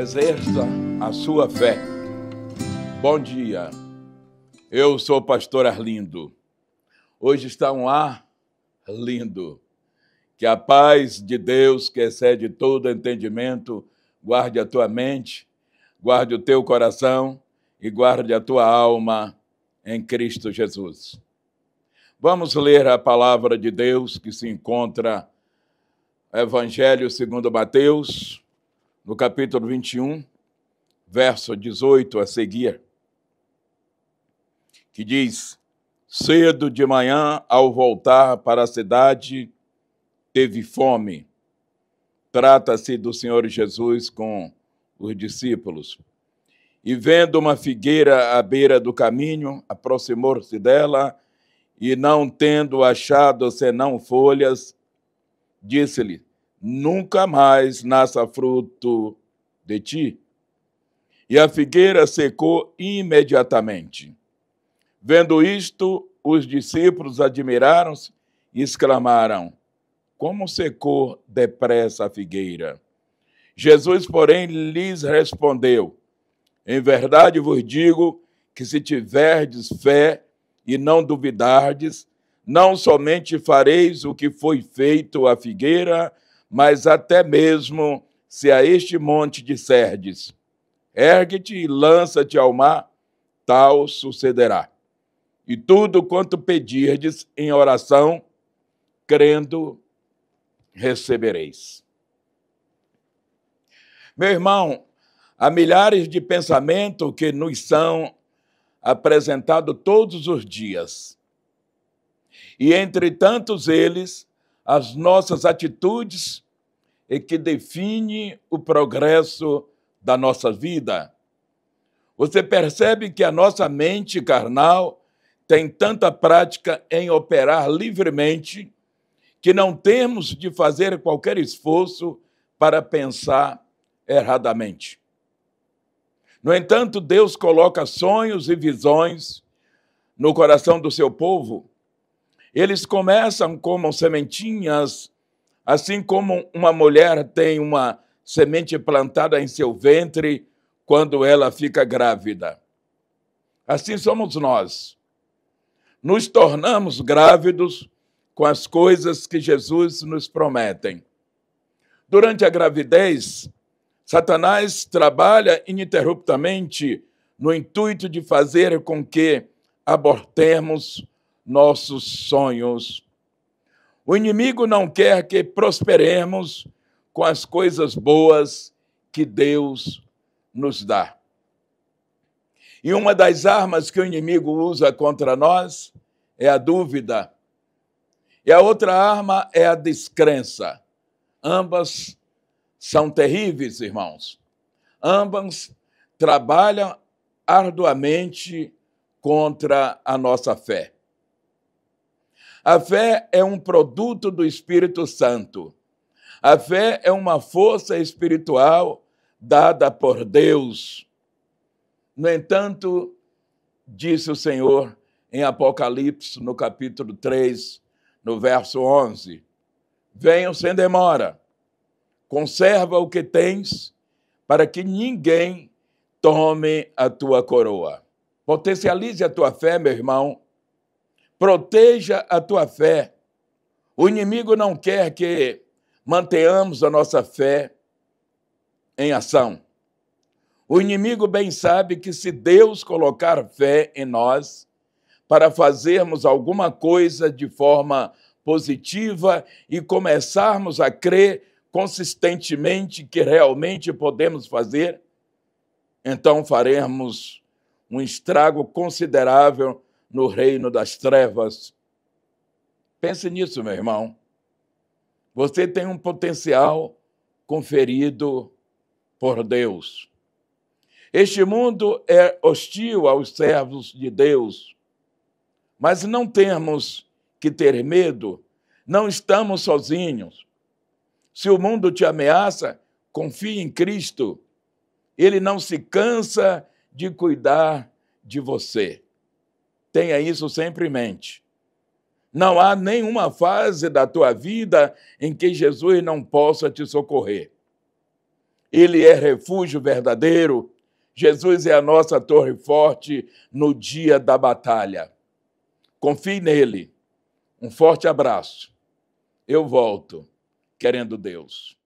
Exerça a sua fé. Bom dia. Eu sou o pastor Arlindo. Hoje está um ar lindo. Que a paz de Deus, que excede todo entendimento, guarde a tua mente, guarde o teu coração e guarde a tua alma em Cristo Jesus. Vamos ler a palavra de Deus que se encontra no Evangelho segundo Mateus, no capítulo 21, verso 18 a seguir, que diz: Cedo de manhã, ao voltar para a cidade, teve fome. Trata-se do Senhor Jesus com os discípulos. E vendo uma figueira à beira do caminho, aproximou-se dela e, não tendo achado senão folhas, disse-lhe: nunca mais nasça fruto de ti. E a figueira secou imediatamente. Vendo isto, os discípulos admiraram-se e exclamaram: Como secou depressa a figueira? Jesus, porém, lhes respondeu: Em verdade vos digo que se tiverdes fé e não duvidardes, não somente fareis o que foi feito à figueira, mas até mesmo se a este monte disserdes: ergue-te e lança-te ao mar, tal sucederá. E tudo quanto pedirdes em oração, crendo, recebereis. Meu irmão, há milhares de pensamentos que nos são apresentados todos os dias. E entre tantos eles, as nossas atitudes e que define o progresso da nossa vida. Você percebe que a nossa mente carnal tem tanta prática em operar livremente que não temos de fazer qualquer esforço para pensar erradamente. No entanto, Deus coloca sonhos e visões no coração do seu povo eles começam como sementinhas, assim como uma mulher tem uma semente plantada em seu ventre quando ela fica grávida. Assim somos nós. Nos tornamos grávidos com as coisas que Jesus nos promete. Durante a gravidez, Satanás trabalha ininterruptamente no intuito de fazer com que abortemos nossos sonhos. O inimigo não quer que prosperemos com as coisas boas que Deus nos dá. E uma das armas que o inimigo usa contra nós é a dúvida. E a outra arma é a descrença. Ambas são terríveis, irmãos. Ambas trabalham arduamente contra a nossa fé. A fé é um produto do Espírito Santo. A fé é uma força espiritual dada por Deus. No entanto, disse o Senhor em Apocalipse, no capítulo 3, no verso 11: Venha sem demora, conserva o que tens, para que ninguém tome a tua coroa. Potencialize a tua fé, meu irmão, proteja a tua fé. O inimigo não quer que mantenhamos a nossa fé em ação. O inimigo bem sabe que se Deus colocar fé em nós para fazermos alguma coisa de forma positiva e começarmos a crer consistentemente que realmente podemos fazer, então faremos um estrago considerável no reino das trevas. Pense nisso, meu irmão. Você tem um potencial conferido por Deus. Este mundo é hostil aos servos de Deus, mas não temos que ter medo, não estamos sozinhos. Se o mundo te ameaça, confie em Cristo. Ele não se cansa de cuidar de você. Tenha isso sempre em mente. Não há nenhuma fase da tua vida em que Jesus não possa te socorrer. Ele é refúgio verdadeiro. Jesus é a nossa torre forte no dia da batalha. Confie nele. Um forte abraço. Eu volto, querendo Deus.